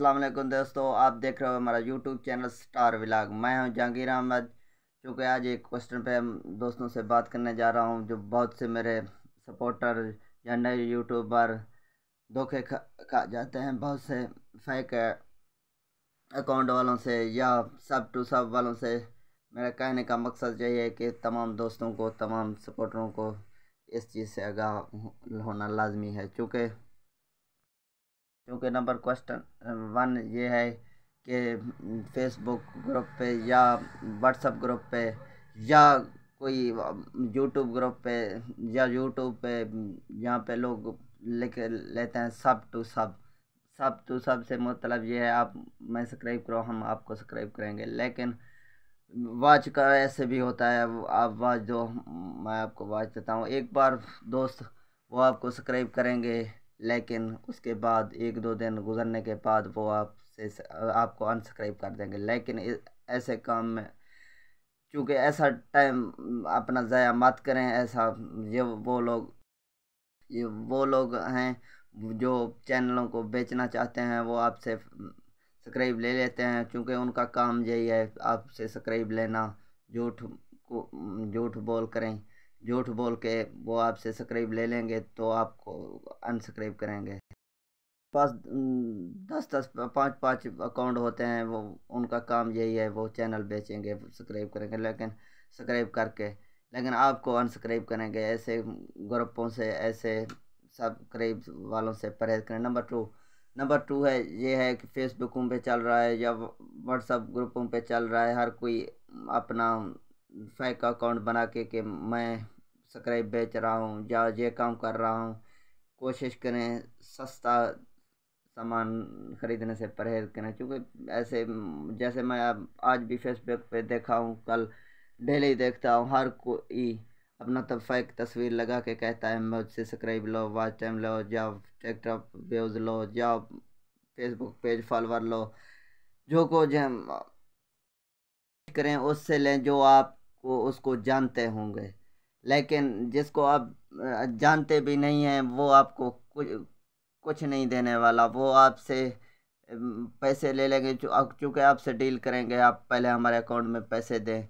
वालेकुम दोस्तों आप देख रहे हो हमारा यूट्यूब चैनल स्टार विलाग मैं हूं जहांगीर अहमद चूँकि आज एक क्वेश्चन पे हम दोस्तों से बात करने जा रहा हूं जो बहुत से मेरे सपोर्टर या नए यूट्यूबर धोखे खा, खा जाते हैं बहुत से फेक अकाउंट वालों से या सब टू सब वालों से मेरा कहने का मकसद यही है कि तमाम दोस्तों को तमाम सपोर्टरों को इस चीज़ से आगाह होना लाजमी है चूँकि क्योंकि नंबर क्वेश्चन वन ये है कि फेसबुक ग्रुप पे या व्हाट्सअप ग्रुप पे या कोई यूट्यूब ग्रुप पे या यूट्यूब पे यहाँ पे लोग लिख लेते हैं सब टू सब सब टू सब से मतलब ये है आप मैं सब्सक्राइब करो हम आपको सब्सक्राइब करेंगे लेकिन वाच का ऐसे भी होता है आप वाच दो मैं आपको वाच देता हूँ एक बार दोस्त वो आपको सब्सक्राइब करेंगे लेकिन उसके बाद एक दो दिन गुजरने के बाद वो आपसे आपको अनसब्सक्राइब कर देंगे लेकिन ऐसे काम में चूँकि ऐसा टाइम अपना ज़ाया मत करें ऐसा ये वो लोग ये वो लोग हैं जो चैनलों को बेचना चाहते हैं वो आपसे सब्सक्राइब ले लेते हैं क्योंकि उनका काम यही है आपसे सब्सक्राइब लेना झूठ को झूठ बोल करें झूठ बोल के वो आपसे सब्सक्राइब ले लेंगे तो आपको अनसब्सक्राइब करेंगे पास दस दस पाँच पाँच अकाउंट होते हैं वो उनका काम यही है वो चैनल बेचेंगे सब्सक्राइब करेंगे लेकिन सब्सक्राइब करके लेकिन आपको अनसब्सक्राइब करेंगे ऐसे ग्रुपों से ऐसे सब्सक्राइब वालों से परहेज करें नंबर टू नंबर टू है ये है कि फेसबुकों पे चल रहा है या व्हाट्सअप ग्रुपों पे चल रहा है हर कोई अपना फैक अकाउंट बना के कि मैं स्क्रैप बेच रहा हूँ या ये काम कर रहा हूँ कोशिश करें सस्ता सामान ख़रीदने से परहेज़ करें क्योंकि ऐसे जैसे मैं आज भी फेसबुक पे देखा हूँ कल डेली देखता हूँ हर कोई अपना तफा तो एक तस्वीर लगा के कहता है मुझसे सब्सक्राइब लो वाच टाइम लो या टिकटॉक व्यूज़ लो या फेसबुक पेज फॉलोअर लो जो को करें उससे लें जो आपको उसको जानते होंगे लेकिन जिसको आप जानते भी नहीं हैं वो आपको कुछ कुछ नहीं देने वाला वो आपसे पैसे ले लेंगे चूँकि आपसे डील करेंगे आप पहले हमारे अकाउंट में पैसे दें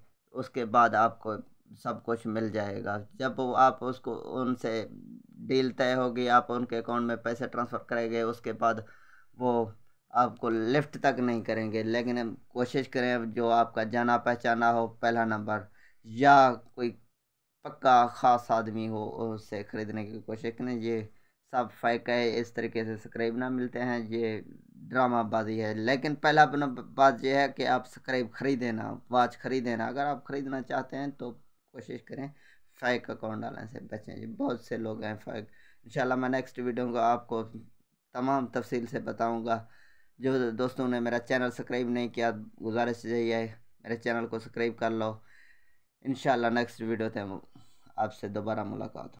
उसके बाद आपको सब कुछ मिल जाएगा जब आप उसको उनसे डील तय होगी आप उनके अकाउंट में पैसे ट्रांसफ़र करेंगे उसके बाद वो आपको लिफ्ट तक नहीं करेंगे लेकिन कोशिश करें जो आपका जाना पहचाना हो पहला नंबर या कोई पक्का ख़ास आदमी हो उससे ख़रीदने की कोशिश करें ये सब फेक है इस तरीके से स्क्राइब ना मिलते हैं ये ड्रामाबाजी है लेकिन पहला अपना बात यह है कि आप स्क्राइब ख़रीदें ना वाच ख़रीदें ना अगर आप ख़रीदना चाहते हैं तो कोशिश करें फेक अकाउंट डालने से बचें जी बहुत से लोग हैं फेक इन मैं नेक्स्ट वीडियो को आपको तमाम तफसील से बताऊँगा जो दोस्तों ने मेरा चैनल सब्सक्राइब नहीं किया गुजारिश यही है मेरे चैनल को सब्सक्राइब कर लो इनशाला नेक्स्ट वीडियो से आपसे दोबारा मुलाकात